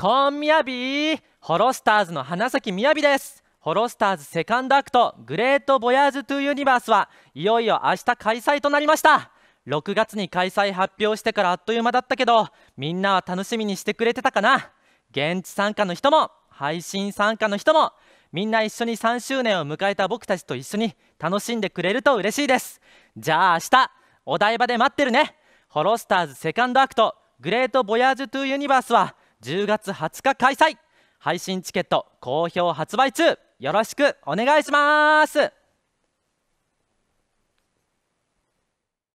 コーンみやびホロスターズの花咲みやびですホロスターズセカンドアクトグレートボヤーズトゥユニバースはいよいよ明日開催となりました6月に開催発表してからあっという間だったけどみんなは楽しみにしてくれてたかな現地参加の人も配信参加の人もみんな一緒に3周年を迎えた僕たちと一緒に楽しんでくれると嬉しいですじゃあ明日お台場で待ってるねホロスターズセカンドアクトグレートボヤージュトゥユニバースは10月20日開催配信チケット好評発売中よろしくお願いします